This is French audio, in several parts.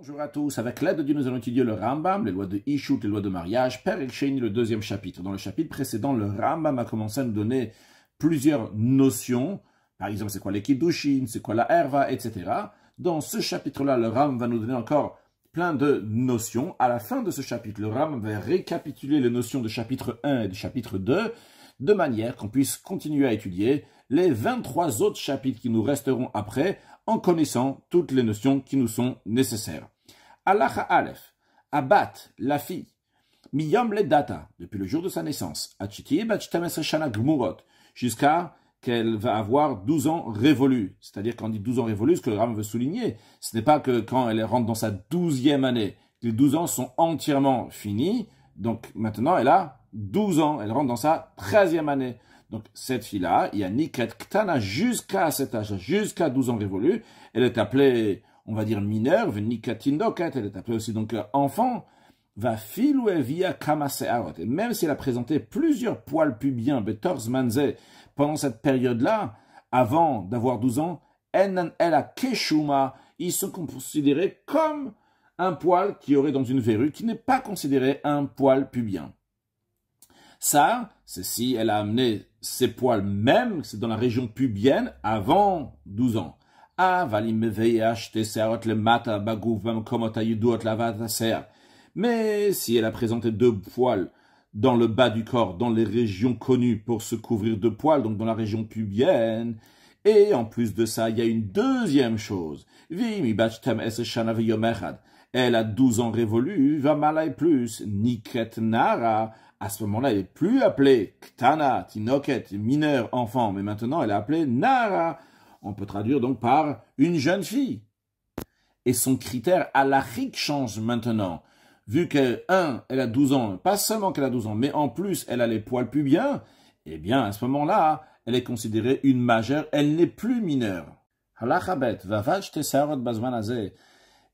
Bonjour à tous. Avec l'aide de Dieu, nous allons étudier le Rambam, les lois de Ishut, les lois de mariage, Père Elchein, le deuxième chapitre. Dans le chapitre précédent, le Rambam a commencé à nous donner plusieurs notions. Par exemple, c'est quoi les Kiddushin, c'est quoi la Herva, etc. Dans ce chapitre-là, le Rambam va nous donner encore plein de notions. À la fin de ce chapitre, le Rambam va récapituler les notions de chapitre 1 et de chapitre 2 de manière qu'on puisse continuer à étudier les 23 autres chapitres qui nous resteront après, en connaissant toutes les notions qui nous sont nécessaires. Alacha Aleph, Abat, la fille, miyom le data, depuis le jour de sa naissance, jusqu'à qu'elle va avoir 12 ans révolus. C'est-à-dire quand dit 12 ans révolus, ce que le Ram veut souligner, ce n'est pas que quand elle rentre dans sa douzième année, les 12 ans sont entièrement finis, donc maintenant elle a 12 ans. Elle rentre dans sa 13e année. Donc, cette fille-là, il y a Niket Ktana jusqu'à cet âge, jusqu'à 12 ans révolus. Elle est appelée, on va dire, mineure, Nikatindoket. Hein, elle est appelée aussi, donc, euh, enfant. Va filouer via Et même si elle a présenté plusieurs poils pubiens, Betors pendant cette période-là, avant d'avoir 12 ans, elle a Keshuma, ils sont considérés comme un poil qui aurait dans une verrue, qui n'est pas considéré un poil pubien. Ça, c'est si elle a amené ses poils même, c'est dans la région pubienne, avant 12 ans. Ah, Mais si elle a présenté deux poils dans le bas du corps, dans les régions connues pour se couvrir de poils, donc dans la région pubienne, et en plus de ça, il y a une deuxième chose. Elle a 12 ans révolu, va malai plus, niket nara, à ce moment-là, elle n'est plus appelée Ktana, Tinoket, mineur, enfant, mais maintenant elle est appelée Nara. On peut traduire donc par une jeune fille. Et son critère halachique change maintenant. Vu que, un, elle a 12 ans, pas seulement qu'elle a 12 ans, mais en plus, elle a les poils pubiens, eh bien, à ce moment-là, elle est considérée une majeure, elle n'est plus mineure. Halachabet, Vavach tesarot bazman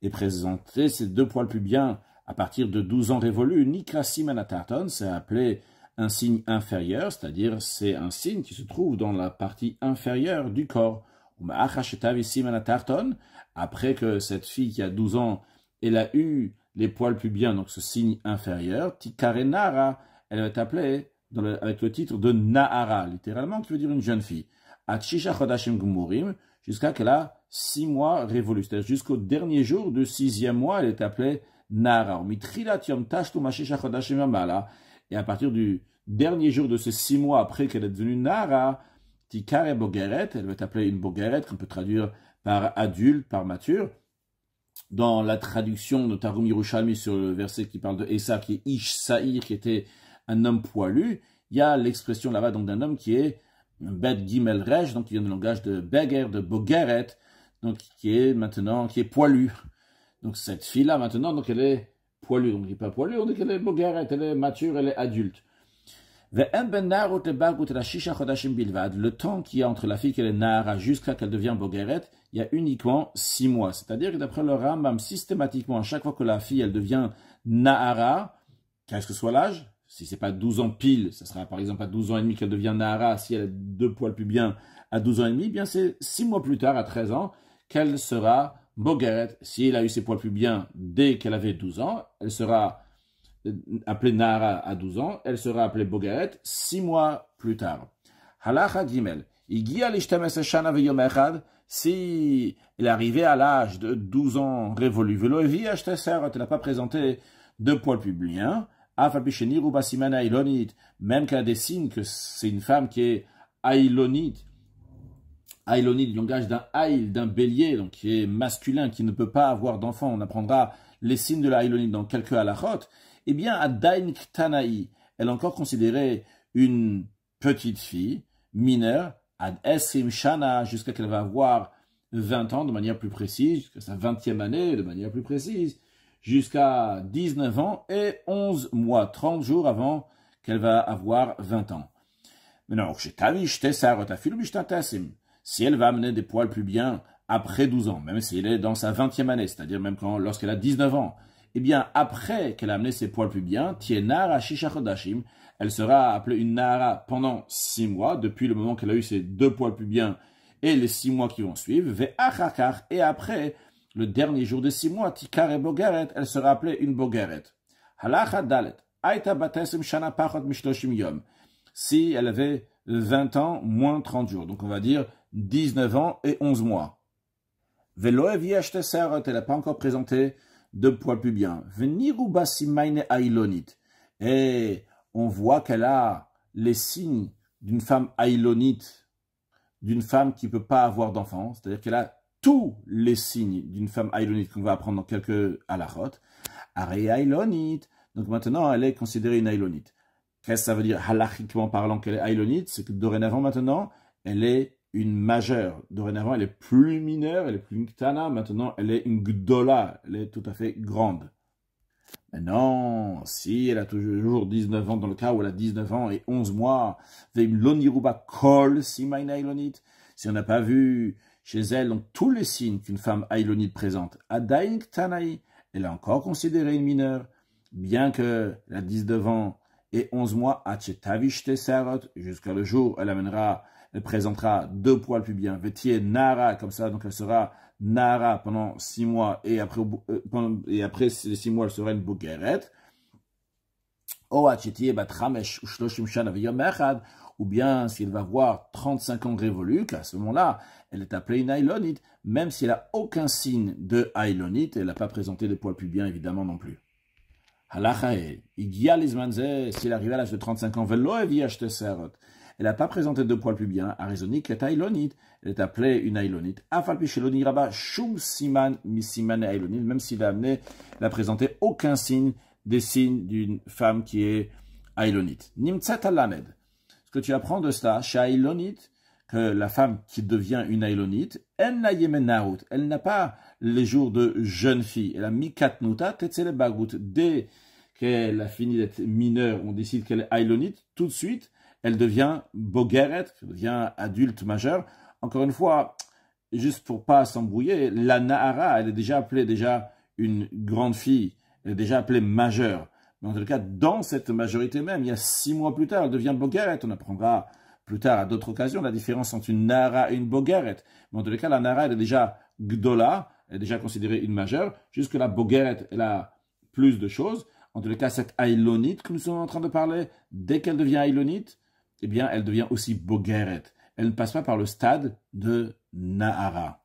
et présenter ces deux poils pubiens à partir de 12 ans révolus, Nikrasi tartan c'est appelé un signe inférieur, c'est-à-dire c'est un signe qui se trouve dans la partie inférieure du corps. Après que cette fille qui a 12 ans, elle a eu les poils pubiens, donc ce signe inférieur, Tikarenara, elle va être appelée avec le titre de Nahara, littéralement, qui veut dire une jeune fille. Achisha jusqu'à qu'elle a 6 mois révolus, c'est-à-dire jusqu'au dernier jour du sixième mois, elle est appelée Nara, Et à partir du dernier jour de ces six mois après qu'elle est devenue Nara, Tikare Bogeret, elle va être appelée une Bogeret, qu'on peut traduire par adulte, par mature. Dans la traduction de Tarum Yerushalmi sur le verset qui parle de Essa, qui est Ish Saïr, qui était un homme poilu, il y a l'expression là-bas donc d'un homme qui est Bet Gimel donc qui vient du langage de Beger, de Bogeret, donc qui est maintenant, qui est poilu. Donc cette fille-là, maintenant, donc elle est poilue. Donc on ne pas poilue, on dit qu'elle est bogarette, elle est mature, elle est adulte. Ben le temps qu'il y a entre la fille qu'elle est Nahara jusqu'à qu'elle devient Boguerette, il y a uniquement six mois. C'est-à-dire que d'après le Rambam, systématiquement, à chaque fois que la fille elle devient Nahara, qu'est-ce que soit l'âge, si c'est pas 12 ans pile, ça sera par exemple à 12 ans et demi qu'elle devient Nahara, si elle a deux poils plus bien à 12 ans et demi, eh bien c'est six mois plus tard, à 13 ans, qu'elle sera si s'il a eu ses poils pubiens dès qu'elle avait 12 euh, ans, elle sera appelée Nara à 12 ans, elle sera appelée Bogaret 6 mois plus tard. Halacha Gimel. Si elle arrivait à l'âge de 12 ans révolu, elle n'a pas présenté de poils pubiens, même qu'elle a des signes que c'est une femme qui est ailonite, Ailoni du langage d'un aïl, d'un bélier, donc qui est masculin, qui ne peut pas avoir d'enfant, on apprendra les signes de la dans quelques halachot, eh bien, à Ktanaï, elle est encore considérée une petite fille, mineure, ad Esrim Shana, jusqu'à qu'elle va avoir 20 ans de manière plus précise, jusqu'à sa 20e année de manière plus précise, jusqu'à 19 ans et 11 mois, 30 jours avant qu'elle va avoir 20 ans si elle va amener des poils plus bien après 12 ans, même si elle est dans sa 20e année, c'est-à-dire même quand, lorsqu'elle a 19 ans, eh bien, après qu'elle a amené ses poils plus bien, elle sera appelée une nara pendant 6 mois, depuis le moment qu'elle a eu ses deux poils plus bien et les 6 mois qui vont suivre, Ve'achakar, et après, le dernier jour de 6 mois, Tikar elle sera appelée une Bogaret. Aita Batesim Shana Yom, si elle avait 20 ans moins 30 jours. Donc on va dire 19 ans et 11 mois. elle n'a pas encore présenté de poids plus bien. Ailonite. Et eh, on voit qu'elle a les signes d'une femme ailonite, d'une femme qui ne peut pas avoir d'enfant, c'est-à-dire qu'elle a tous les signes d'une femme ailonite qu'on va apprendre dans quelques halachot. Aré ailonite. Donc maintenant, elle est considérée une ailonite. Qu'est-ce que ça veut dire halachiquement parlant qu'elle est ailonite C'est que dorénavant maintenant, elle est une majeure. Dorénavant, elle est plus mineure, elle est plus une Maintenant, elle est une gdola. Elle est tout à fait grande. Maintenant, si elle a toujours 19 ans, dans le cas où elle a 19 ans et 11 mois, kol si Si on n'a pas vu chez elle donc, tous les signes qu'une femme ailonite présente, adain ktanaï, elle est encore considérée une mineure, bien qu'elle a 19 ans et 11 mois, jusqu'à le jour elle amènera elle présentera deux poils pubiens. Vetier Nara, comme ça, donc elle sera Nara pendant six mois, et après, ces euh, et après ces six mois, elle sera une bougerette, eh ben, Ou bien, s'il va voir 35 ans révolus, qu'à ce moment-là, elle est appelée une même si elle n'a aucun signe de Ailonite, elle n'a pas présenté de poils pubiens, évidemment, non plus. Halachae, eh, igyal ismanze, s'il arrive à l'âge de 35 ans, Velo et elle n'a pas présenté de poil bien qu'elle est ailonite. Elle est appelée une ailonite. shum siman misiman aïlonite » même s'il a amené, n'a présenté aucun signe des signes d'une femme qui est ailonite. alamed. Ce que tu apprends de cela, chez ailonite, que la femme qui devient une ailonite, elle n'a elle n'a pas les jours de jeune fille. Elle a mikatnuta bagout. Dès qu'elle a fini d'être mineure, on décide qu'elle est ailonite, tout de suite, elle devient bogeret, devient adulte majeure. Encore une fois, juste pour pas s'embrouiller, la Nahara, elle est déjà appelée déjà une grande fille, elle est déjà appelée majeure. Mais en tout cas, dans cette majorité même, il y a six mois plus tard, elle devient Bogaret. On apprendra plus tard à d'autres occasions la différence entre une Nara et une Bogaret. Mais en tout cas, la Nara, elle est déjà Gdola, elle est déjà considérée une majeure. Jusque la Bogaret, elle a plus de choses. En tout cas, cette Ailonite que nous sommes en train de parler, dès qu'elle devient Ailonite, eh bien, elle devient aussi Bogeret. Elle ne passe pas par le stade de Nahara,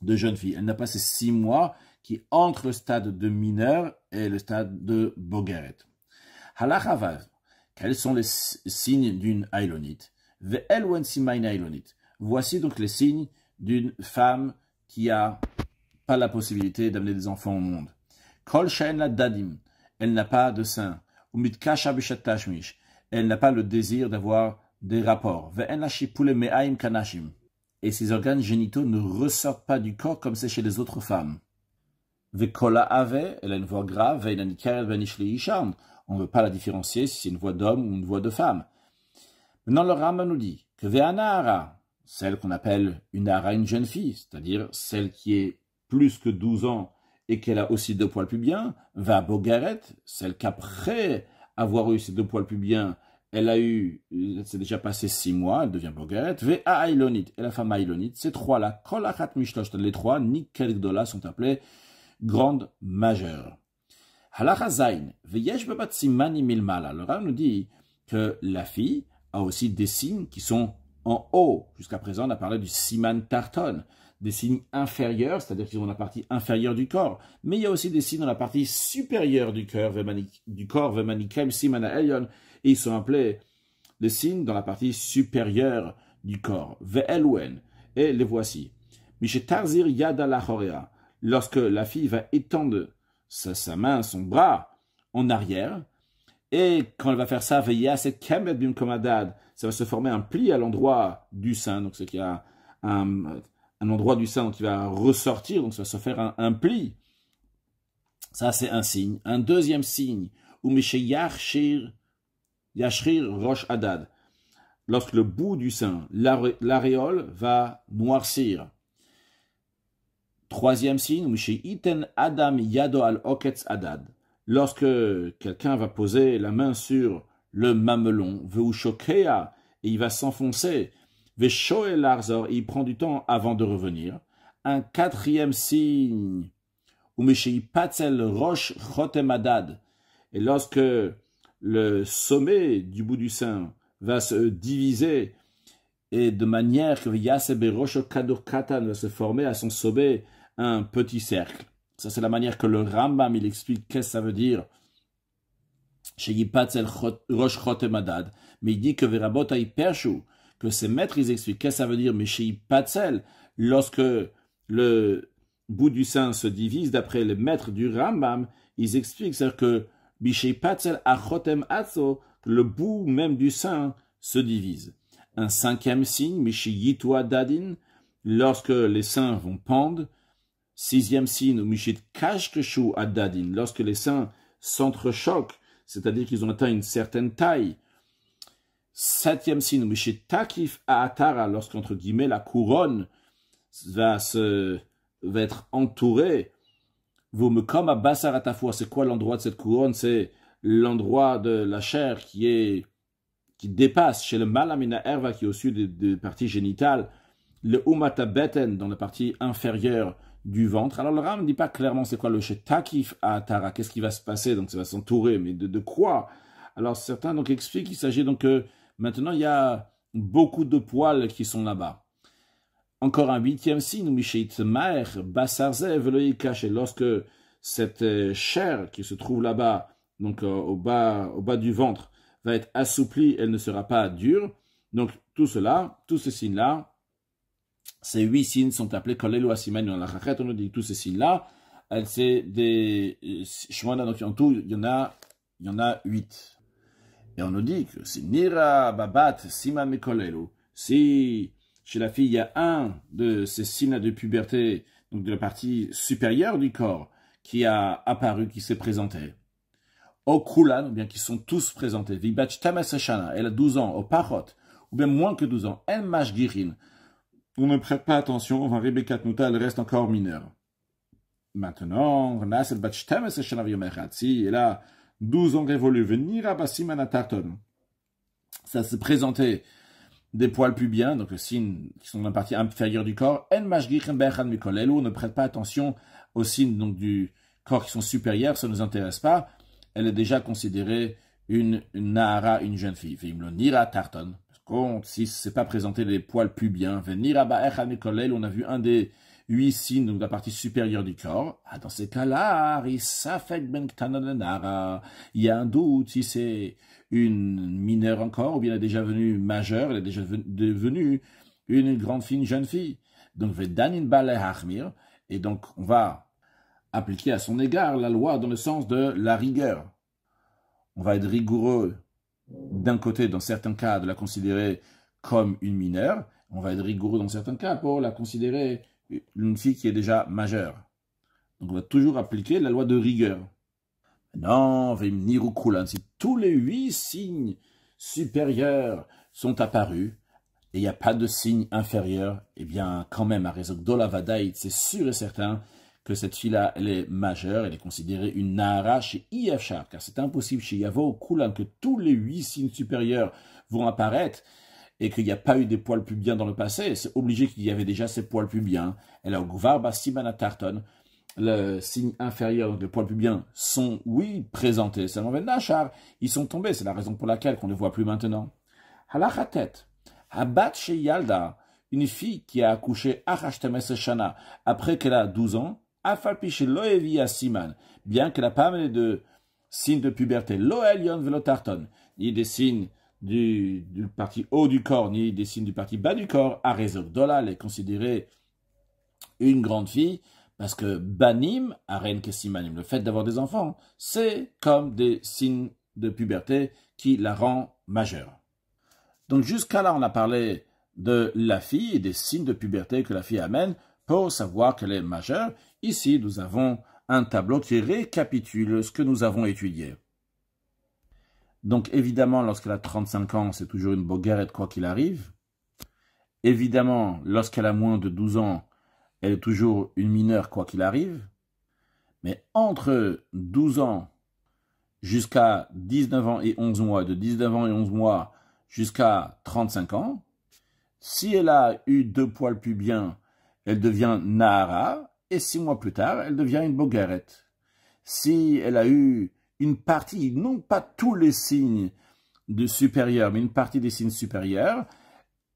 de jeune fille. Elle n'a pas ces six mois qui entre le stade de mineur et le stade de Bogeret. Halachavav, quels sont les signes d'une Ailonite Voici donc les signes d'une femme qui n'a pas la possibilité d'amener des enfants au monde. Kol la dadim, elle n'a pas de sein. bishat tashmish » elle n'a pas le désir d'avoir des rapports. Et ses organes génitaux ne ressortent pas du corps comme c'est chez les autres femmes. ave, elle a une voix grave, on ne veut pas la différencier si c'est une voix d'homme ou une voix de femme. Maintenant, le Rama nous dit que Ve'anara, celle qu'on appelle une ara, une jeune fille, c'est-à-dire celle qui est plus que 12 ans et qu'elle a aussi deux poils bien, va Bogaret, celle qu'après avoir eu ces deux poils bien elle a eu, euh, c'est déjà passé six mois, elle devient bloguette. Ve et la femme Ilonit, ces trois-là, Kolachat les trois, nickel dollars, sont appelés grandes majeures. Alors, Ve bab Simani Milmala. Le nous dit que la fille a aussi des signes qui sont en haut. Jusqu'à présent, on a parlé du Siman Tarton des signes inférieurs, c'est-à-dire qu'ils ont la partie inférieure du corps. Mais il y a aussi des signes dans la partie supérieure du, corps, du corps, Simana et ils sont appelés les signes dans la partie supérieure du corps, Ve'elwen, et les voici. Tarzir Yada lorsque la fille va étendre sa, main, son bras en arrière, et quand elle va faire ça, Kemet Bim Komadad, ça va se former un pli à l'endroit du sein, donc ce qui a un un endroit du sein qui va ressortir, donc ça va se faire un, pli. Ça, c'est un signe. Un deuxième signe, ou Yashir, Yashrir Rosh lorsque le bout du sein, l'aréole, va noircir. Troisième signe, ou Iten Adam Yado al Oketz lorsque quelqu'un va poser la main sur le mamelon, et il va s'enfoncer, Veshoel il prend du temps avant de revenir. Un quatrième signe, Patzel Roche Et lorsque le sommet du bout du sein va se diviser et de manière que Yasebe Roche Kadokatan va se former à son sommet un petit cercle. Ça, c'est la manière que le Rambam, il explique qu'est-ce que ça veut dire Mais il dit que Verabot que ces maîtres, ils expliquent. Qu'est-ce que ça veut dire, Mishi Patzel Lorsque le bout du sein se divise, d'après les maîtres du Rambam, ils expliquent, c'est-à-dire que a Patzel Achotem le bout même du sein se divise. Un cinquième signe, Yitu Dadin, lorsque les seins vont pendre. Sixième signe, Mishi Kashkeshu Adadin, lorsque les seins s'entrechoquent, c'est-à-dire qu'ils ont atteint une certaine taille. Septième signe, à Aatara, lorsqu'entre guillemets la couronne va, se, va être entourée, vous me comme à foi c'est quoi l'endroit de cette couronne C'est l'endroit de la chair qui est qui dépasse chez le malamina erva qui est au sud des, parties génitales, le umata beten dans la partie inférieure du ventre. Alors le Rame ne dit pas clairement c'est quoi le shetakif à Atara, qu'est-ce qui va se passer, donc ça va s'entourer, mais de, de quoi Alors certains donc expliquent qu'il s'agit donc que Maintenant, il y a beaucoup de poils qui sont là-bas. Encore un huitième signe, Mishit Maer, Basarzev le caché. Lorsque cette euh, chair qui se trouve là-bas, donc euh, au bas, au bas du ventre, va être assouplie, elle ne sera pas dure. Donc tout cela, tous ces signes-là, ces huit signes sont appelés la on nous dit tous ces signes-là, c'est des euh, donc en tout, il y en a, il y en a huit. Et on nous dit que si Nira Babat Sima Mekolelu, si chez la fille il y a un de ces signes de puberté, donc de la partie supérieure du corps, qui a apparu, qui s'est présenté, Okulan, ou bien qui sont tous présentés, Vibach Tamasashana, elle a 12 ans, au Parot, ou bien moins que 12 ans, El Mashgirin, on ne prête pas attention, enfin Rebecca Tnuta, elle reste encore mineure. Maintenant, et Bach si elle 12 ont révolu. Venir à Tarton. Ça se présentait des poils pubiens, donc le signe qui sont dans la partie inférieure du corps. On ne prête pas attention aux signes donc, du corps qui sont supérieurs, ça ne nous intéresse pas. Elle est déjà considérée une, une une jeune fille. le nira tarton. compte si ce n'est pas présenté des poils pubiens, venir à on a vu un des signes, donc la partie supérieure du corps, ah, dans ces cas-là, il y a un doute si c'est une mineure encore, ou bien elle est déjà venue majeure, elle est déjà devenue une grande fille, une jeune fille. Donc, et donc on va appliquer à son égard la loi dans le sens de la rigueur. On va être rigoureux d'un côté, dans certains cas, de la considérer comme une mineure, on va être rigoureux dans certains cas pour la considérer une fille qui est déjà majeure. Donc on va toujours appliquer la loi de rigueur. Non, Nirukulan, si tous les huit signes supérieurs sont apparus, et il n'y a pas de signe inférieur, eh bien, quand même, à raison d'Olavadaït, c'est sûr et certain que cette fille-là, elle est majeure, elle est considérée une Nahara chez car c'est impossible chez Yavo Kulan que tous les huit signes supérieurs vont apparaître, et qu'il n'y a pas eu des poils pubiens dans le passé, c'est obligé qu'il y avait déjà ces poils pubiens. Et là, Gvarba Tarton, le signe inférieur, donc les poils pubiens, sont, oui, présentés, seulement Nachar, ils sont tombés, c'est la raison pour laquelle qu'on ne les voit plus maintenant. Halachatet, Abat Sheyalda, une fille qui a accouché Shana après qu'elle a 12 ans, Afalpiche Loevi Siman, bien qu'elle n'a pas amené de signe de puberté, Loelion Velotarton, ni des signes du, parti haut du corps ni des signes du parti bas du corps, Arezok est considérée une grande fille parce que Banim, Aren Kessimanim, le fait d'avoir des enfants, c'est comme des signes de puberté qui la rend majeure. Donc jusqu'à là, on a parlé de la fille et des signes de puberté que la fille amène pour savoir qu'elle est majeure. Ici, nous avons un tableau qui récapitule ce que nous avons étudié. Donc évidemment, lorsqu'elle a 35 ans, c'est toujours une bogarette quoi qu'il arrive. Évidemment, lorsqu'elle a moins de 12 ans, elle est toujours une mineure quoi qu'il arrive. Mais entre 12 ans jusqu'à 19 ans et 11 mois, de 19 ans et 11 mois jusqu'à 35 ans, si elle a eu deux poils pubiens, elle devient Nahara, et six mois plus tard, elle devient une bogarette. Si elle a eu une partie, non pas tous les signes de supérieur, mais une partie des signes supérieurs,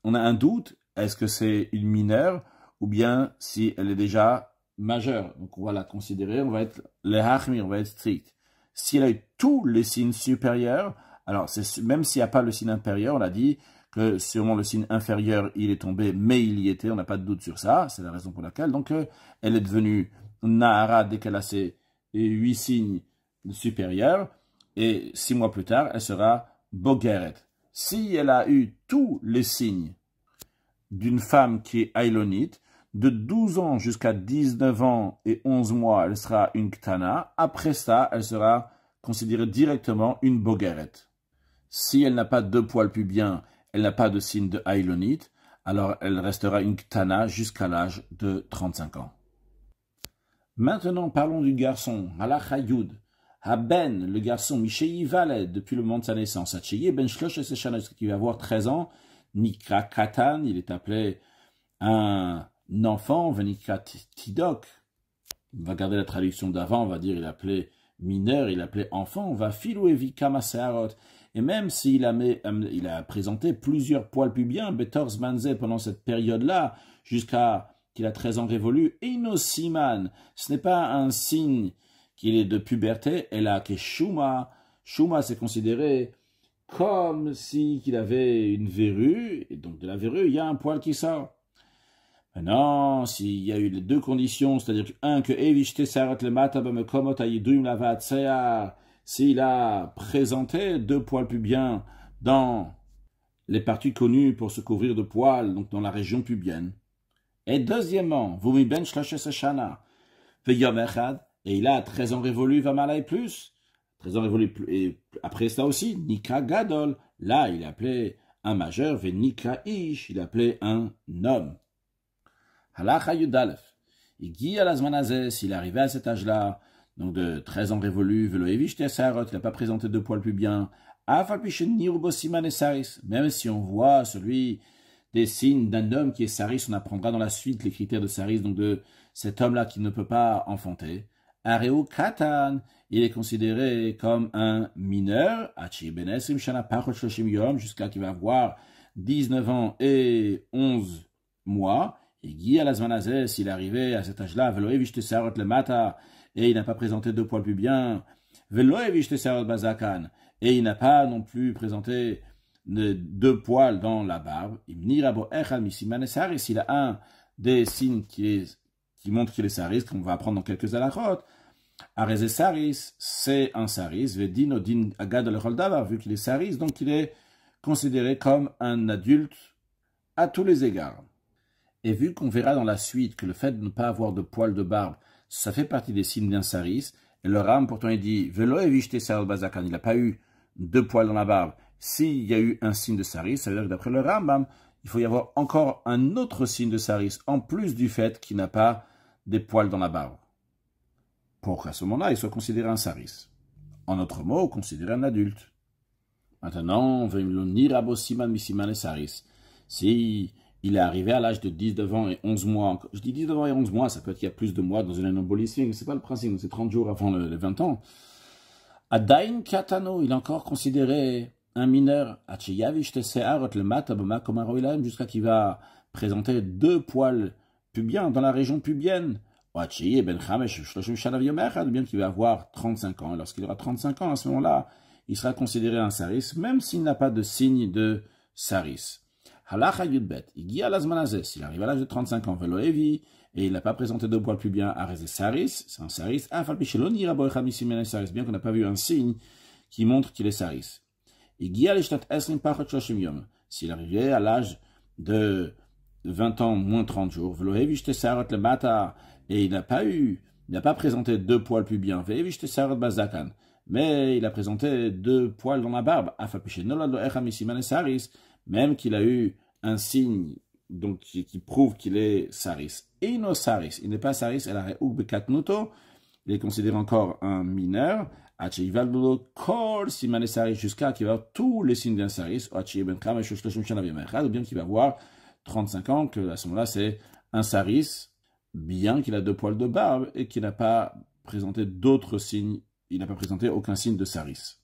on a un doute, est-ce que c'est une mineure ou bien si elle est déjà majeure. Donc on va la considérer, on va être le hachmir, on va être strict. Si elle a eu tous les signes supérieurs, alors c'est même s'il n'y a pas le signe inférieur, on a dit que sûrement le signe inférieur, il est tombé, mais il y était, on n'a pas de doute sur ça, c'est la raison pour laquelle. Donc euh, elle est devenue Nahara dès qu'elle a ses huit signes supérieure, et six mois plus tard, elle sera bogueret Si elle a eu tous les signes d'une femme qui est ailonite, de 12 ans jusqu'à 19 ans et 11 mois, elle sera une Ktana. Après ça, elle sera considérée directement une bogueret Si elle n'a pas de poils pubiens, elle n'a pas de signe de ailonite, alors elle restera une Ktana jusqu'à l'âge de 35 ans. Maintenant, parlons du garçon, Halachayud. Ben, le garçon, Michéi Valet, depuis le moment de sa naissance, Acheye Ben qui va avoir 13 ans, Nikra il est appelé un enfant, Venikra Tidok, on va garder la traduction d'avant, on va dire il appelait mineur, il appelait enfant, on va Et même s'il a, euh, il a présenté plusieurs poils pubiens, Betors Manze, pendant cette période-là, jusqu'à qu'il a 13 ans révolu, Inosiman, ce n'est pas un signe qu'il est de puberté, et là, que Shuma, Shuma s'est considéré comme si qu'il avait une verrue, et donc de la verrue, il y a un poil qui sort. Maintenant, s'il y a eu les deux conditions, c'est-à-dire un que Evichte s'arrête le ben, s'il a présenté deux poils pubiens dans les parties connues pour se couvrir de poils, donc dans la région pubienne. Et deuxièmement, vous Ben Shana, Echad, et il a 13 ans révolu, Vamala et plus. 13 ans révolu, et après ça aussi, nika Gadol. Là, il appelait un majeur, Venika Ish, il appelait un homme. Halacha Yudalef. Et Guy il arrivait à cet âge-là, donc de 13 ans révolu, Veloevich Tessarot, il n'a pas présenté de poils plus bien. Même si on voit celui des signes d'un homme qui est Saris, on apprendra dans la suite les critères de Saris, donc de cet homme-là qui ne peut pas enfanter. Katan, il est considéré comme un mineur, jusqu'à qu'il va avoir 19 ans et 11 mois. Et Guy il est arrivé à cet âge-là, le et il n'a pas présenté deux poils plus Bazakan, et il n'a pas non plus présenté deux poils dans la barbe, Il a un des signes qui, est, montre qu'il est sariste, qu'on va apprendre dans quelques alachotes, Arez saris, c'est un saris, agad vu qu'il est saris, donc il est considéré comme un adulte à tous les égards. Et vu qu'on verra dans la suite que le fait de ne pas avoir de poils de barbe, ça fait partie des signes d'un saris, et le ram pourtant il dit il n'a pas eu de poils dans la barbe. S'il y a eu un signe de saris, ça veut dire que d'après le Rambam, il faut y avoir encore un autre signe de saris, en plus du fait qu'il n'a pas des poils dans la barbe pour qu'à ce moment-là, il soit considéré un saris. En autre mot, considéré un adulte. Maintenant, saris. Si il est arrivé à l'âge de 10 ans et 11 mois, je dis 10 ans et 11 mois, ça peut être qu'il y a plus de mois dans une anomalie c'est pas le principe, c'est 30 jours avant les 20 ans. Adain Katano, il est encore considéré un mineur, jusqu'à qu'il va présenter deux poils pubiens dans la région pubienne, et Ben hein, bien qu'il va avoir 35 ans. Lorsqu'il aura 35 ans, à ce moment-là, il sera considéré un saris, même s'il n'a pas de signe de saris. Halacha Yudbet, Igia s'il arrive à l'âge de 35 ans, Veloevi, et il n'a pas présenté de poils plus à Reze Saris, c'est un Saris, Afal ah, Saris, bien qu'on n'a pas vu un signe qui montre qu'il est Saris. Il s'il arrivait à l'âge de 20 ans moins 30 jours, Veloevi Jte Sarot le bata, et il n'a pas eu, il n'a pas présenté deux poils plus bien. mais il a présenté deux poils dans la barbe, même qu'il a eu un signe donc, qui, prouve qu'il est saris. il n'est pas saris, il est considéré encore un mineur, jusqu'à qu'il va avoir tous les signes d'un saris, ou bien qu'il va avoir 35 ans, que à ce moment-là c'est un saris, bien qu'il a deux poils de barbe et qu'il n'a pas présenté d'autres signes, il n'a pas présenté aucun signe de saris.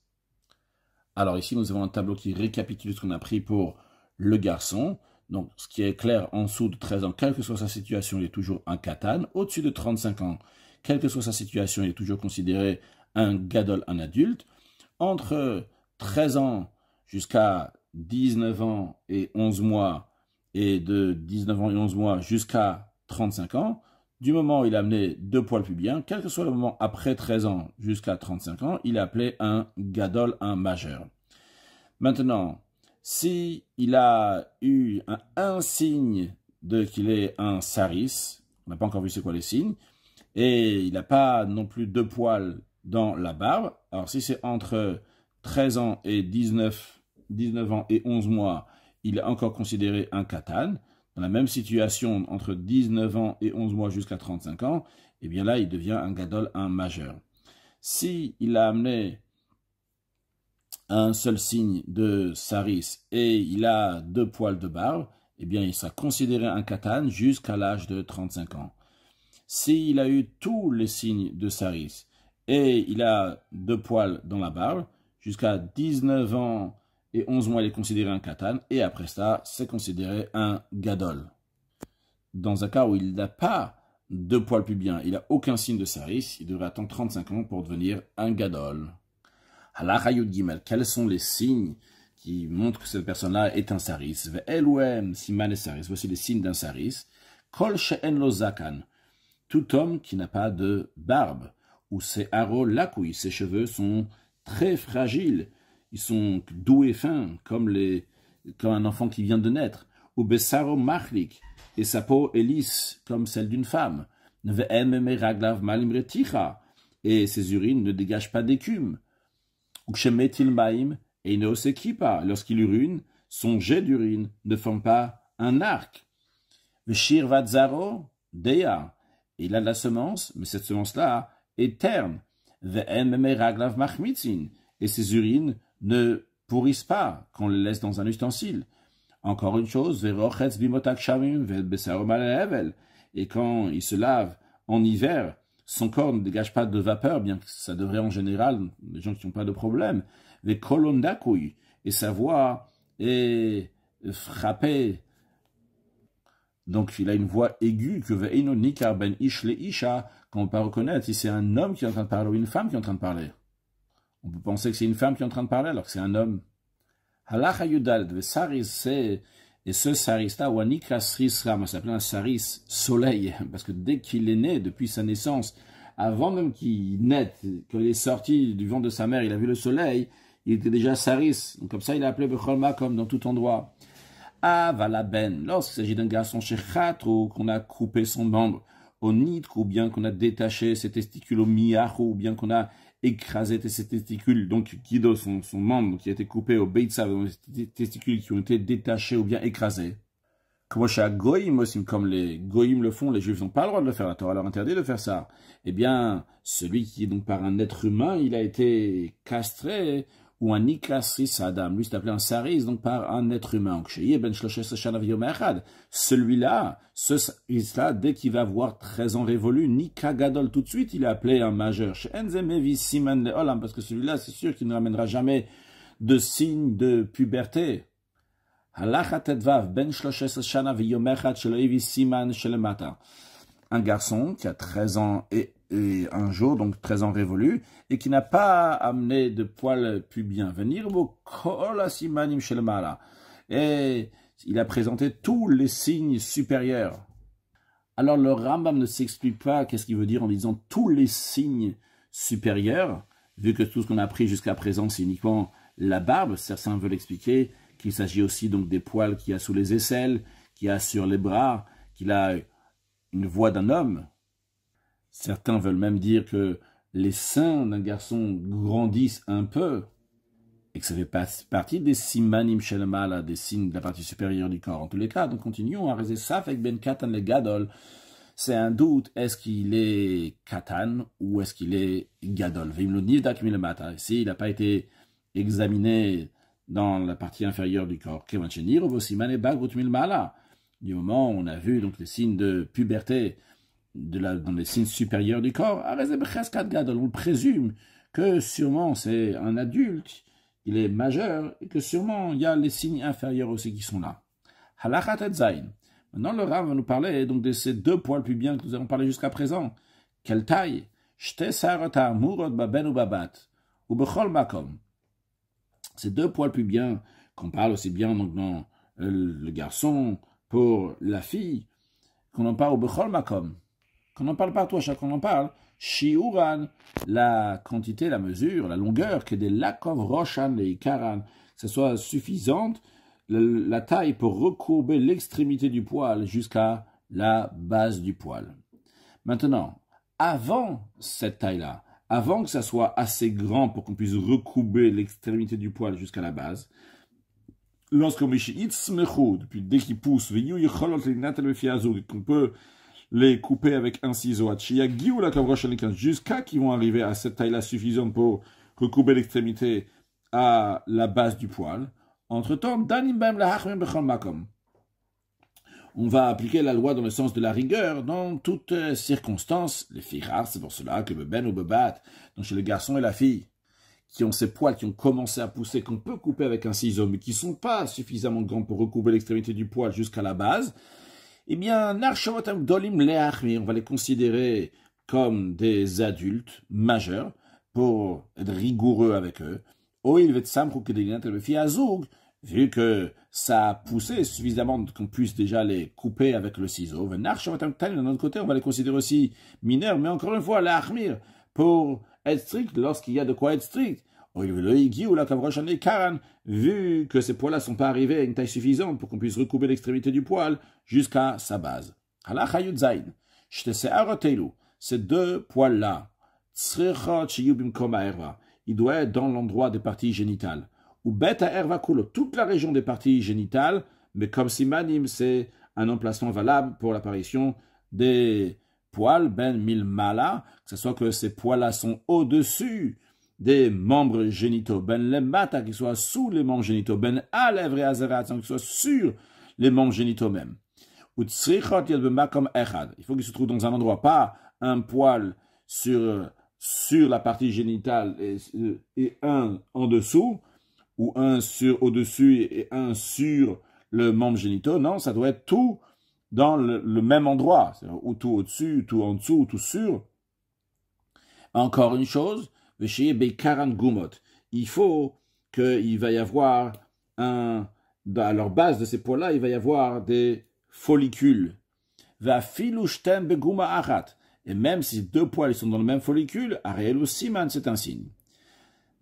Alors ici, nous avons un tableau qui récapitule ce qu'on a pris pour le garçon. Donc, ce qui est clair, en dessous de 13 ans, quelle que soit sa situation, il est toujours un katane. Au-dessus de 35 ans, quelle que soit sa situation, il est toujours considéré un gadol, un adulte. Entre 13 ans jusqu'à 19 ans et 11 mois, et de 19 ans et 11 mois jusqu'à 35 ans, du moment où il a amené deux poils pubiens, quel que soit le moment après 13 ans jusqu'à 35 ans, il est appelé un gadol, un majeur. Maintenant, si il a eu un, signe de qu'il est un saris, on n'a pas encore vu c'est quoi les signes, et il n'a pas non plus deux poils dans la barbe, alors si c'est entre 13 ans et 19, 19 ans et 11 mois, il est encore considéré un catane dans la même situation entre 19 ans et 11 mois jusqu'à 35 ans, eh bien là, il devient un gadol, un majeur. Si il a amené un seul signe de saris et il a deux poils de barbe, eh bien il sera considéré un katane jusqu'à l'âge de 35 ans. S'il a eu tous les signes de saris et il a deux poils dans la barbe, jusqu'à 19 ans et 11 mois, il est considéré un katan, et après ça, c'est considéré un gadol. Dans un cas où il n'a pas de poils pubiens, il n'a aucun signe de saris, il devrait attendre 35 ans pour devenir un gadol. Alors, quels sont les signes qui montrent que cette personne-là est un saris voici les signes d'un saris. Kol tout homme qui n'a pas de barbe, ou ses haro ses cheveux sont très fragiles, ils sont doux et fins, comme, les, comme un enfant qui vient de naître. Ou besaro machlik, et sa peau est lisse, comme celle d'une femme. Et ses urines ne dégagent pas d'écume. et ne Lorsqu'il urine, son jet d'urine ne forme pas un arc. Veshir Il a de la semence, mais cette semence-là est terne. Et ses urines ne pourrissent pas qu'on les laisse dans un ustensile. Encore une chose, et quand il se lave en hiver, son corps ne dégage pas de vapeur, bien que ça devrait en général, les gens qui n'ont pas de problème, les et sa voix est frappée. Donc il a une voix aiguë que ve ben isha, qu'on ne peut pas reconnaître si c'est un homme qui est en train de parler ou une femme qui est en train de parler. On peut penser que c'est une femme qui est en train de parler alors que c'est un homme. Halach Ayudal, et ce sarista, ou Anikra on s'appelait un saris, soleil, parce que dès qu'il est né, depuis sa naissance, avant même qu'il naît, qu'il est sorti du vent de sa mère, il a vu le soleil, il était déjà saris. Donc comme ça, il a appelé Becholma comme dans tout endroit. Avalaben, ah, lorsqu'il s'agit d'un garçon chez ou qu'on a coupé son membre, au nitre ou bien qu'on a détaché ses testicules au ou bien qu'on a écrasé ses testicules, donc Guido, son, son membre qui a été coupé au Beitsa, donc les testicules qui ont été détachés ou bien écrasés. Comme Goïm aussi, comme les Goïm le font, les Juifs n'ont pas le droit de le faire, la Torah leur interdit de faire ça. Eh bien, celui qui est donc par un être humain, il a été castré un un כעסיס Saddam lui s'appelait un saris, donc par un être humain. Ben celui-là, ce saris-là, dès qu'il va avoir 13 ans révolus, nikagadol tout de suite, il est appelé un majeur. Parce que celui-là, c'est sûr qu'il ne ramènera jamais de signe de puberté. הלך הט"ו, ben 13 shana ויום אחד שלא Siman Matar un garçon qui a 13 ans et, un jour, donc 13 ans révolu, et qui n'a pas amené de poils pubiens. Venir simanim Et il a présenté tous les signes supérieurs. Alors le Rambam ne s'explique pas qu'est-ce qu'il veut dire en disant tous les signes supérieurs, vu que tout ce qu'on a appris jusqu'à présent c'est uniquement la barbe, certains veulent expliquer qu'il s'agit aussi donc des poils qu'il a sous les aisselles, qu'il a sur les bras, qu'il a une voix d'un homme. Certains veulent même dire que les seins d'un garçon grandissent un peu et que ça fait partie des simanim mala, des signes de la partie supérieure du corps. En tous les cas, donc continuons à réser ça avec ben katan le gadol. C'est un doute, est-ce qu'il est katan ou est-ce qu'il est gadol si il n'a pas été examiné dans la partie inférieure du corps du moment où on a vu donc les signes de puberté dans les signes supérieurs du corps, on présume que sûrement c'est un adulte, il est majeur, et que sûrement il y a les signes inférieurs aussi qui sont là. Maintenant, le Rav va nous parler donc, de ces deux poils pubiens que nous avons parlé jusqu'à présent. Quelle taille ben Ces deux poils pubiens qu'on parle aussi bien donc, dans euh, le garçon, pour la fille, qu'on en parle au Bechol Makom, qu'on en parle partout à chaque qu'on en parle, Shiuran, la quantité, la mesure, la longueur, que des Lakov Roshan et Karan, que ce soit suffisante, la taille pour recourber l'extrémité du poil jusqu'à la base du poil. Maintenant, avant cette taille-là, avant que ça soit assez grand pour qu'on puisse recourber l'extrémité du poil jusqu'à la base, lorsqu'on puis dès qu'ils poussent, qu'on peut les couper avec un ciseau, jusqu'à qu'ils vont arriver à cette taille-là suffisante pour recouper l'extrémité à la base du poil. Entre-temps, on va appliquer la loi dans le sens de la rigueur dans toutes circonstances. Les filles rares, c'est pour cela que Beben ou Bebat, donc chez le garçon et la fille qui ont ces poils qui ont commencé à pousser, qu'on peut couper avec un ciseau, mais qui ne sont pas suffisamment grands pour recouper l'extrémité du poil jusqu'à la base, eh bien, dolim leachmi, on va les considérer comme des adultes majeurs pour être rigoureux avec eux. Vu que ça a poussé suffisamment qu'on puisse déjà les couper avec le ciseau. D'un autre côté, on va les considérer aussi mineurs, mais encore une fois, pour être strict lorsqu'il y a de quoi être strict. Oh, Vu que ces poils-là ne sont pas arrivés à une taille suffisante pour qu'on puisse recouper l'extrémité du poil jusqu'à sa base. Ces deux poils-là, il doit être dans l'endroit des parties génitales. Ou beta erva toute la région des parties génitales, mais comme Manim, c'est un emplacement valable pour l'apparition des poils ben mil mala, que ce soit que ces poils-là sont au-dessus des membres génitaux, ben mata hein, qu'ils soient sous les membres génitaux, ben alev et azerat, hein, qu'ils soient sur les membres génitaux même. Ou comme echad. Il faut qu'ils se trouvent dans un endroit, pas un poil sur, sur la partie génitale et, un en dessous, ou un sur au-dessus et un sur le membre génitaux. Non, ça doit être tout dans le, même endroit, ou tout au-dessus, tout en dessous, tout sur. Encore une chose, il faut qu'il va y avoir un, à leur base de ces poils là il va y avoir des follicules. Et même si deux poils sont dans le même follicule, Ariel Siman, c'est un signe.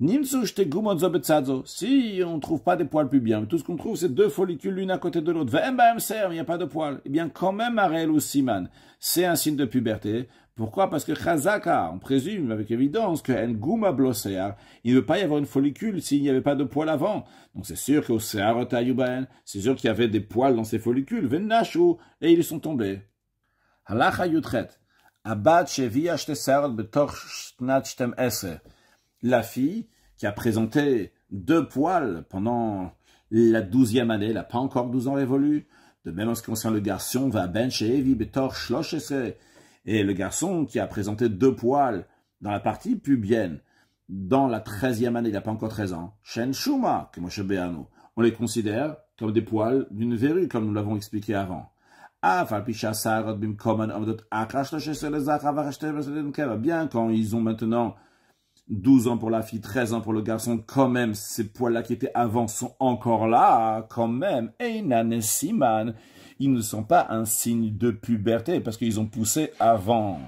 Si on ne trouve pas des poils plus pubiens, tout ce qu'on trouve, c'est deux follicules l'une à côté de l'autre. il n'y a pas de poils. Eh bien, quand même, Arel ou Siman, c'est un signe de puberté. Pourquoi Parce que Chazaka, on présume avec évidence que guma il ne veut pas y avoir une follicule s'il n'y avait pas de poils avant. Donc c'est sûr qu'au c'est sûr qu'il y avait des poils dans ces follicules, Ve'nashu, et ils sont tombés. Halacha Abad la fille qui a présenté deux poils pendant la douzième année, elle n'a pas encore douze ans révolu. De même en ce qui concerne le garçon, va ben Evi, Betor, et le garçon qui a présenté deux poils dans la partie pubienne, dans la treizième année, il n'a pas encore treize ans, Shuma, que on les considère comme des poils d'une verrue, comme nous l'avons expliqué avant. Bien quand ils ont maintenant 12 ans pour la fille, 13 ans pour le garçon, quand même, ces poils-là qui étaient avant sont encore là, quand même. Et Siman, ils ne sont pas un signe de puberté parce qu'ils ont poussé avant.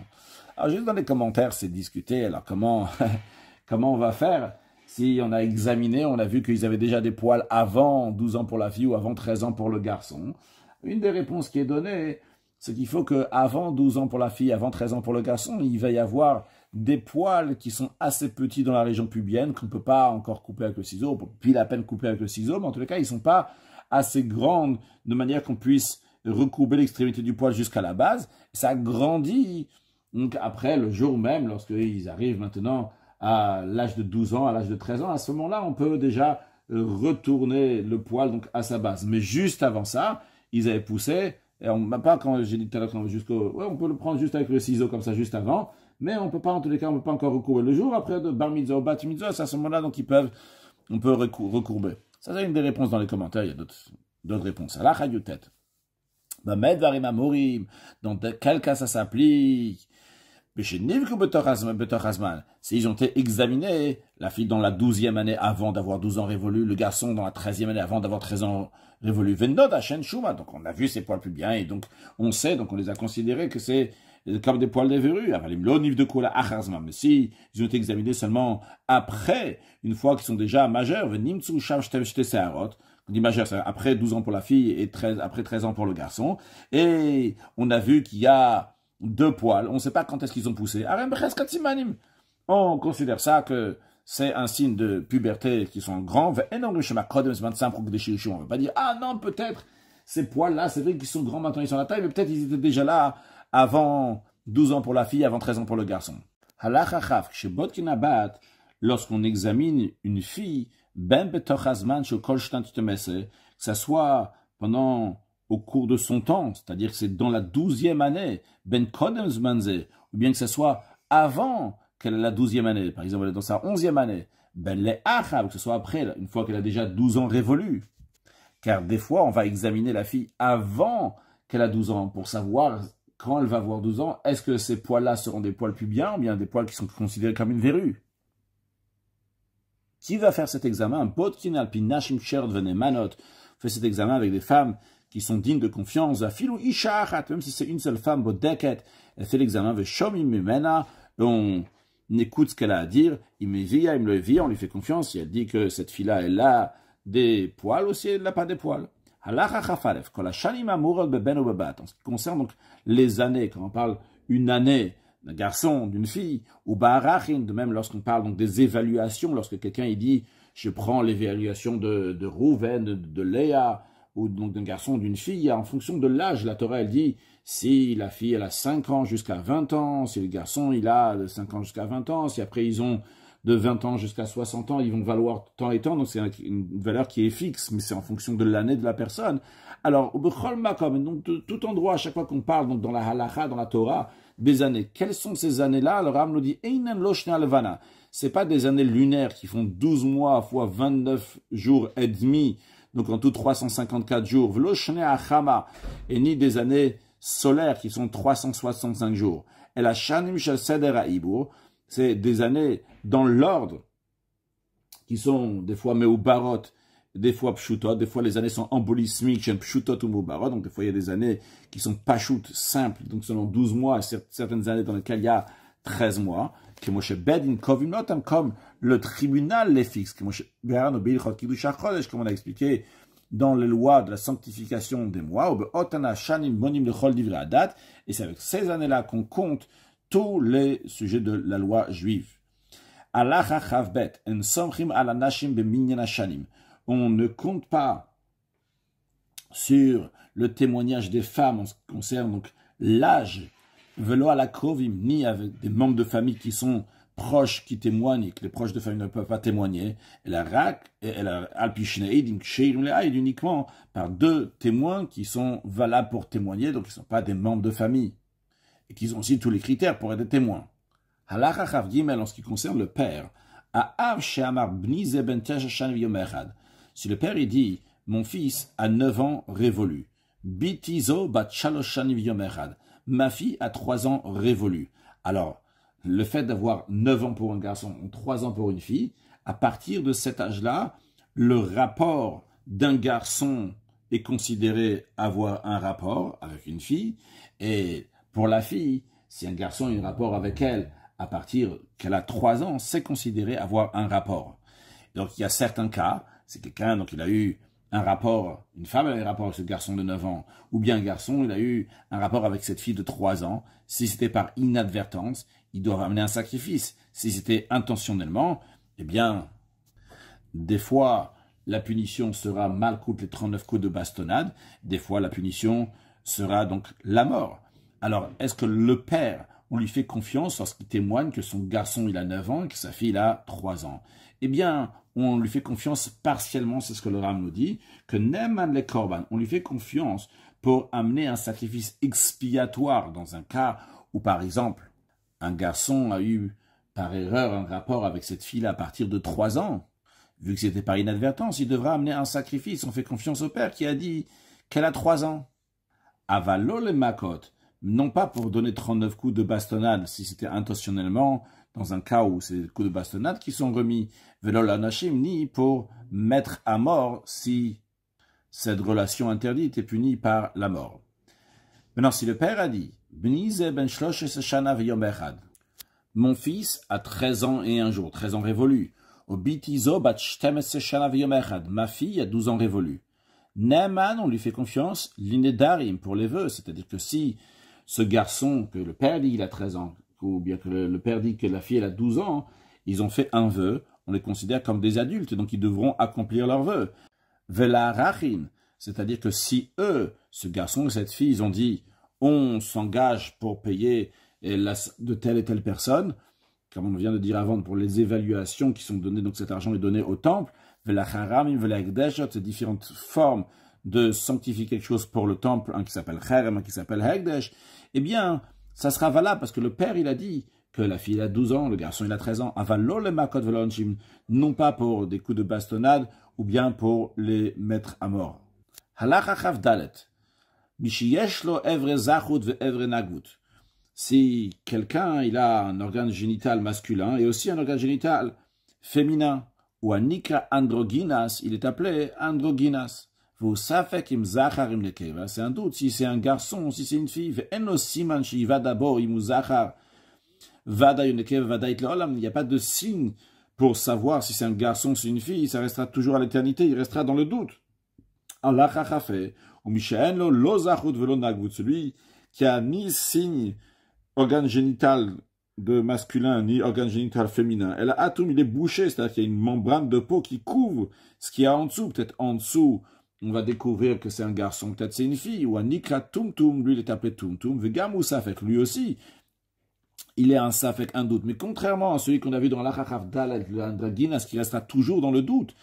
Alors, juste dans les commentaires, c'est discuté. Alors, comment, comment on va faire si on a examiné, on a vu qu'ils avaient déjà des poils avant 12 ans pour la fille ou avant 13 ans pour le garçon Une des réponses qui est donnée, c'est qu'il faut qu'avant 12 ans pour la fille, avant 13 ans pour le garçon, il va y avoir des poils qui sont assez petits dans la région pubienne, qu'on ne peut pas encore couper avec le ciseau, puis à peine couper avec le ciseau, mais en les cas, ils ne sont pas assez grands de manière qu'on puisse recourber l'extrémité du poil jusqu'à la base. Ça grandit. Donc après, le jour même, lorsqu'ils arrivent maintenant à l'âge de 12 ans, à l'âge de 13 ans, à ce moment-là, on peut déjà euh, retourner le poil donc à sa base. Mais juste avant ça, ils avaient poussé et on bah, pas quand j'ai dit tout à l'heure jusqu'au. Ouais, on peut le prendre juste avec le ciseau comme ça, juste avant. Mais on peut pas, en tous les cas, on peut pas encore recourber le jour après de bar mitzvah ou bat mitzvah. C'est à ce moment-là, donc ils peuvent, on peut recourber. Ça, c'est une des réponses dans les commentaires. Il y a d'autres réponses. la Allah, tête. Dans quel cas ça s'applique mais S'ils ont été examinés, la fille dans la douzième année avant d'avoir douze ans révolu, le garçon dans la treizième année avant d'avoir 13 ans révolu. donc on a vu ces poils plus bien et donc on sait, donc on les a considérés que c'est comme des poils des verrues. de Mais si ils ont été examinés seulement après, une fois qu'ils sont déjà majeurs, on dit majeur, après 12 ans pour la fille et après 13 ans pour le garçon. Et on a vu qu'il y a deux poils. On ne sait pas quand est-ce qu'ils ont poussé. Ah, on considère ça que c'est un signe de puberté qui sont grands. Et non, on ne veut pas dire, ah non, peut-être ces poils-là, c'est vrai qu'ils sont grands maintenant, ils sont à la taille, mais peut-être ils étaient déjà là avant 12 ans pour la fille, avant 13 ans pour le garçon. Lorsqu'on examine une fille, ben que ça soit pendant au cours de son temps, c'est-à-dire que c'est dans la douzième année, ben Kodemsmanze, ou bien que ce soit avant qu'elle ait la douzième année, par exemple, elle est dans sa onzième année, ben le ou que ce soit après, une fois qu'elle a déjà douze ans révolus. Car des fois, on va examiner la fille avant qu'elle a 12 ans pour savoir quand elle va avoir 12 ans, est-ce que ces poils-là seront des poils pubiens ou bien des poils qui sont considérés comme une verrue Qui va faire cet examen Un pote qui n'a manot fait cet examen avec des femmes qui sont dignes de confiance. Filou même si c'est une seule femme, elle fait l'examen, de Mimena, on écoute ce qu'elle a à dire, le on lui fait confiance, et elle dit que cette fille-là, elle a des poils aussi, elle n'a pas des poils. Ben en ce qui concerne donc les années, quand on parle une année d'un garçon, d'une fille, ou de même lorsqu'on parle donc des évaluations, lorsque quelqu'un dit je prends l'évaluation de, de Rouven, de Léa, ou donc d'un garçon ou d'une fille, en fonction de l'âge. La Torah, elle dit, si la fille, elle a 5 ans jusqu'à 20 ans, si le garçon, il a de 5 ans jusqu'à 20 ans, si après ils ont de 20 ans jusqu'à 60 ans, ils vont valoir tant et tant, donc c'est une valeur qui est fixe, mais c'est en fonction de l'année de la personne. Alors, donc, tout endroit, à chaque fois qu'on parle, donc dans la halacha, dans la Torah, des années. Quelles sont ces années-là Le Ram nous dit, c'est pas des années lunaires qui font 12 mois fois 29 jours et demi, donc en tout 354 jours, vloshne achama, et ni des années solaires qui sont 365 jours. Et la shanim shel seder c'est des années dans l'ordre, qui sont des fois meubarot, des fois pshutot, des fois les années sont embolismiques, pshutot ou meubarot, donc des fois il y a des années qui sont pashut, simples, donc selon 12 mois, certaines années dans lesquelles il y a 13 mois, comme le tribunal les fixe, comme on a expliqué dans les lois de la sanctification des mois, et c'est avec ces années-là qu'on compte tous les sujets de la loi juive. On ne compte pas sur le témoignage des femmes en ce qui concerne l'âge, velo ni avec des membres de famille qui sont proches qui témoignent et que les proches de famille ne peuvent pas témoigner, elle a uniquement par deux témoins qui sont valables pour témoigner, donc ils ne sont pas des membres de famille, et qu'ils ont aussi tous les critères pour être des témoins. Halachachav en ce qui concerne le père, si le père dit, mon fils a neuf ans révolu, Ma fille a trois ans révolu. Alors, le fait d'avoir 9 ans pour un garçon ou 3 ans pour une fille, à partir de cet âge-là, le rapport d'un garçon est considéré avoir un rapport avec une fille, et pour la fille, si un garçon a un rapport avec elle à partir qu'elle a 3 ans, c'est considéré avoir un rapport. Donc il y a certains cas, c'est quelqu'un, donc il a eu un rapport, une femme a eu un rapport avec ce garçon de 9 ans, ou bien un garçon, il a eu un rapport avec cette fille de 3 ans, si c'était par inadvertance, il doit ramener un sacrifice. Si c'était intentionnellement, eh bien, des fois, la punition sera mal coûte les 39 coups de bastonnade, des fois, la punition sera donc la mort. Alors, est-ce que le père, on lui fait confiance lorsqu'il témoigne que son garçon, il a 9 ans et que sa fille, il a 3 ans Eh bien, on lui fait confiance partiellement, c'est ce que le Rame nous dit, que Neman les corban. on lui fait confiance pour amener un sacrifice expiatoire dans un cas où, par exemple, un garçon a eu par erreur un rapport avec cette fille à partir de trois ans, vu que c'était par inadvertance, il devra amener un sacrifice. On fait confiance au père qui a dit qu'elle a trois ans. Avalo le makot, non pas pour donner 39 coups de bastonnade, si c'était intentionnellement, dans un cas où c'est des coups de bastonnade qui sont remis, velol anashim, ni pour mettre à mort si cette relation interdite est punie par la mort. Maintenant, si le père a dit ben Mon fils a 13 ans et un jour, 13 ans révolus. Ma fille a 12 ans révolus. Naaman, on lui fait confiance, l'inedarim, pour les vœux. C'est-à-dire que si ce garçon, que le père dit qu'il a 13 ans, ou bien que le père dit que la fille a 12 ans, ils ont fait un vœu, on les considère comme des adultes, donc ils devront accomplir leur vœu. Velarachin, c'est-à-dire que si eux, ce garçon et cette fille, ils ont dit on s'engage pour payer eh, de telle et telle personne, comme on vient de dire avant, pour les évaluations qui sont données, donc cet argent est donné au temple, ces différentes formes de sanctifier quelque chose pour le temple, un qui s'appelle Kherem, un qui s'appelle Hegdesh, eh bien, ça sera valable parce que le père, il a dit que la fille, a 12 ans, le garçon, il a 13 ans, le non pas pour des coups de bastonnade ou bien pour les mettre à mort. Halachachav dalet. Si quelqu'un il a un organe génital masculin et aussi un organe génital féminin, ou un Androgynas, il est appelé Androgynas. Vous savez qu'il hein. C'est un doute si c'est un garçon, si c'est une fille. va d'abord, il Vada Il n'y a pas de signe pour savoir si c'est un garçon, si une fille. Ça restera toujours à l'éternité, il restera dans le doute. Allah Chachafé, ou Lo celui qui a ni signe organe génital de masculin ni organe génital féminin. Elle a atum, il est bouché, c'est-à-dire qu'il y a une membrane de peau qui couvre ce qu'il y a en dessous. Peut-être en dessous, on va découvrir que c'est un garçon, peut-être c'est une fille, ou un tumtum, lui il est appelé tumtum, vegam ou safek, lui aussi. Il est un safek, un doute. Mais contrairement à celui qu'on a vu dans la d'al, ce qui restera toujours dans le doute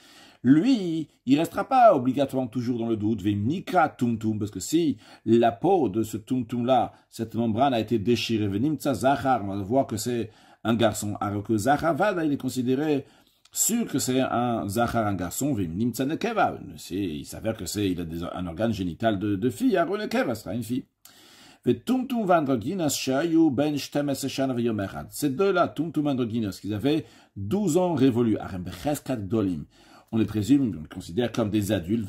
lui, il restera pas obligatoirement toujours dans le doute, nikra tumtum, parce que si la peau de ce tumtum-là, cette membrane a été déchirée, venimtsa zahar, on va voir que c'est un garçon, alors que zaharavad, il est considéré sûr que c'est un zahar, un garçon, venimtsa nekeva, il s'avère que c'est, il a un organe génital de, de fille, alors nekeva sera une fille. וטומטום ואנדרוגיnas שהיו בין 12 שנה Ces deux-là, tumtum טומטום ואנדרוגיnas, כי 12 ans révolus, הרי on les présume, on les considère comme des adultes.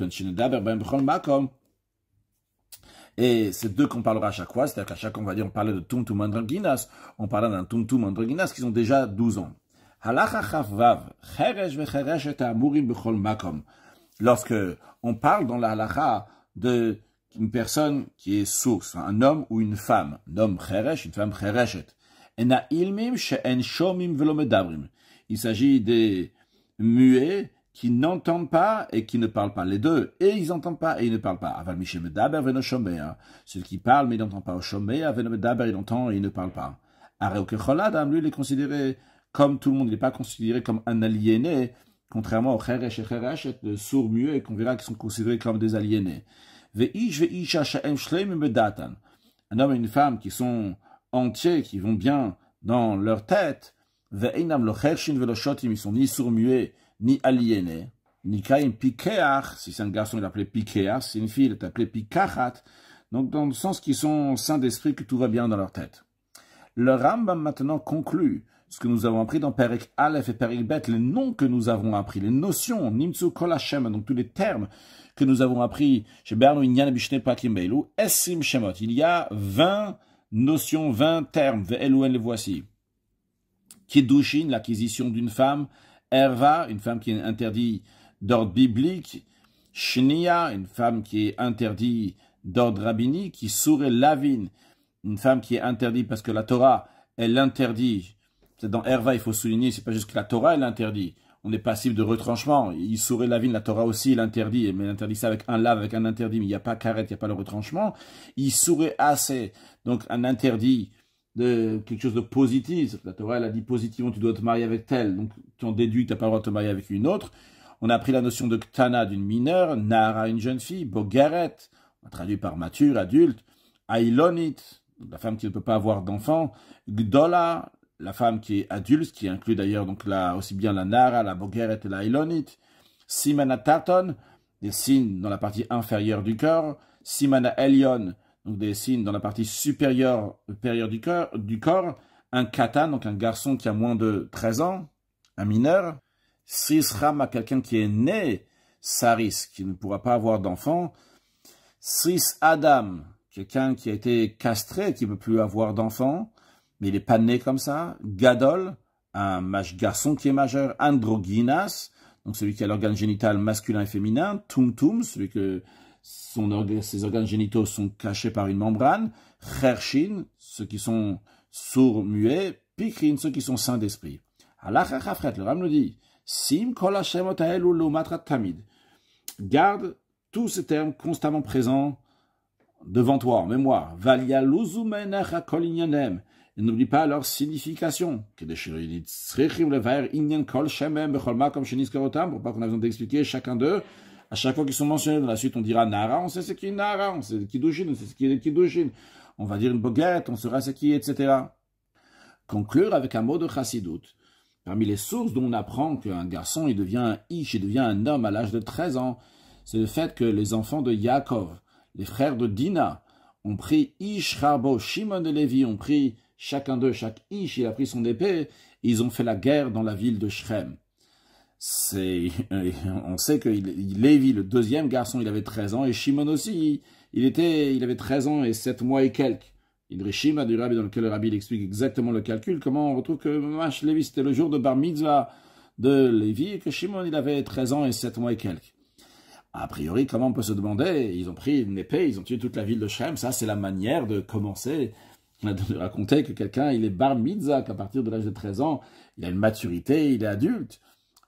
Et c'est d'eux qu'on parlera à chaque fois, c'est-à-dire qu'à chaque fois, on va dire, on parlait de Tumtum Androgynas, on parle d'un Tumtum Androgynas qui ont déjà 12 ans. Lorsque on parle dans la halacha de une personne qui est source, un homme ou une femme, un homme cheresh, une femme chereshet, il s'agit des muets qui n'entendent pas et qui ne parlent pas. Les deux, et ils n'entendent pas et ils ne parlent pas. Aval hein. Celui qui parle mais n'entend pas. Shomer ah, Medaber il entend et il ne parle pas. Hein, lui, il est considéré comme tout le monde. Il n'est pas considéré comme un aliéné, contrairement au Cheresh et Cheresh, de sourds et qu'on verra qu'ils sont considérés comme des aliénés. Un homme et une femme qui sont entiers, qui vont bien dans leur tête. Ils sont ni sourds muets, ni aliéné, ni kaim pikeach, si c'est un garçon, il est appelé pikeach, si c'est une fille, il est appelé pikachat, donc dans le sens qu'ils sont saints d'esprit, que tout va bien dans leur tête. Le Rambam maintenant conclut ce que nous avons appris dans Perek Aleph et Perek Bet, les noms que nous avons appris, les notions, nimsu Kolachem, donc tous les termes que nous avons appris chez Bernou Inyan Bishne Pakim esim Shemot. Il y a 20 notions, 20 termes, Ve'eluen les voici. kidushin l'acquisition d'une femme, Erva, une femme qui est interdite d'ordre biblique, Shnia, une femme qui est interdite d'ordre rabbinique, qui sourait Lavin, une femme qui est interdite parce que la Torah, elle l'interdit. C'est dans Erva, il faut souligner, n'est pas juste que la Torah, elle l'interdit. On est cible de retranchement. Il sourait l'avine, la Torah aussi, l'interdit. Mais il interdit ça avec un lave, avec un interdit, mais il n'y a pas carrette, il n'y a pas le retranchement. Il sourait assez, donc un interdit de quelque chose de positif. La Torah, elle a dit positivement, tu dois te marier avec telle. Donc, tu en déduis, tu n'as pas le droit de te marier avec une autre. On a pris la notion de ktana d'une mineure, nara une jeune fille, bogaret, traduit par mature, adulte, ailonit, la femme qui ne peut pas avoir d'enfant, gdola, la femme qui est adulte, qui inclut d'ailleurs donc la, aussi bien la nara, la bogaret et la ailonit, simana taton, des signes dans la partie inférieure du corps, simana elion, donc des signes dans la partie supérieure, supérieure du, corps, du corps, un katan, donc un garçon qui a moins de 13 ans, un mineur, sris à quelqu'un qui est né saris, qui ne pourra pas avoir d'enfant, sris adam, quelqu'un qui a été castré, qui ne peut plus avoir d'enfant, mais il n'est pas né comme ça, gadol, un garçon qui est majeur, androgynas, donc celui qui a l'organe génital masculin et féminin, tumtum, celui que son ses organes génitaux sont cachés par une membrane. Chershin, ceux qui sont sourds, muets. Pikrin, ceux qui sont sains d'esprit. Allah le Ram nous dit, Sim kol tamid. Garde tous ces termes constamment présents devant toi, en mémoire. Valia et n'oublie pas leur signification. Pour pas qu'on a besoin d'expliquer chacun d'eux, à chaque fois qu'ils sont mentionnés dans la suite, on dira Nara, on sait ce qui est Nara, on sait Kiddushin, on sait ce qui est On va dire une boguette, on saura ce qui etc. Conclure avec un mot de Chassidoute. Parmi les sources dont on apprend qu'un garçon, il devient un ish, il devient un homme à l'âge de 13 ans, c'est le fait que les enfants de Yaakov, les frères de Dina, ont pris Ish, Rabo, Shimon et Lévi, ont pris chacun d'eux, chaque Ish, il a pris son épée, et ils ont fait la guerre dans la ville de Shrem. Euh, on sait que Lévi, le deuxième garçon, il avait 13 ans, et Shimon aussi, il, était, il avait 13 ans et 7 mois et quelques. Il a du dans lequel le rabbi explique exactement le calcul, comment on retrouve que Lévi, c'était le jour de Bar Mitzvah de Lévi, et que Shimon, il avait 13 ans et 7 mois et quelques. A priori, comment on peut se demander Ils ont pris une épée, ils ont tué toute la ville de Shem, ça c'est la manière de commencer de raconter que quelqu'un, il est bar mitzvah, qu'à partir de l'âge de 13 ans, il a une maturité, il est adulte.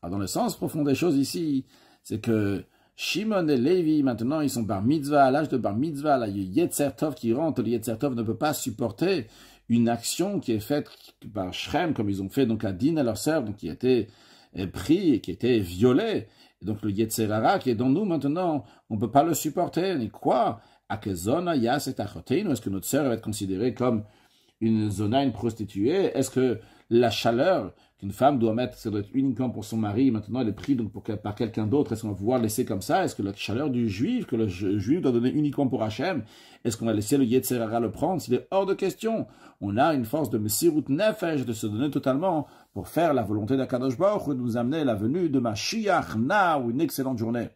Ah, dans le sens profond des choses ici, c'est que Shimon et Levi, maintenant, ils sont bar mitzvah, à l'âge de bar mitzvah, il y a Yetzertov qui rentre, le Yetzertov ne peut pas supporter une action qui est faite par Shrem, comme ils ont fait donc à Din, à leur sœur, donc qui étaient euh, pris et qui étaient violé. Et donc le Yetzerara qui est dans nous maintenant, on ne peut pas le supporter, ni quoi y Yas et est-ce que notre sœur va être considérée comme une zona, une prostituée Est-ce que la chaleur une femme doit mettre, ça doit être uniquement pour son mari, maintenant elle est prise par quelqu'un d'autre, est-ce qu'on va pouvoir laisser comme ça Est-ce que la chaleur du juif, que le juif doit donner uniquement pour Hachem, est-ce qu'on va laisser le Yetzerara le prendre C'est hors de question, on a une force de Messirut Nefesh, de se donner totalement pour faire la volonté d'Akadosh Baruch, de nous amener la venue de Mashiach Na, une excellente journée.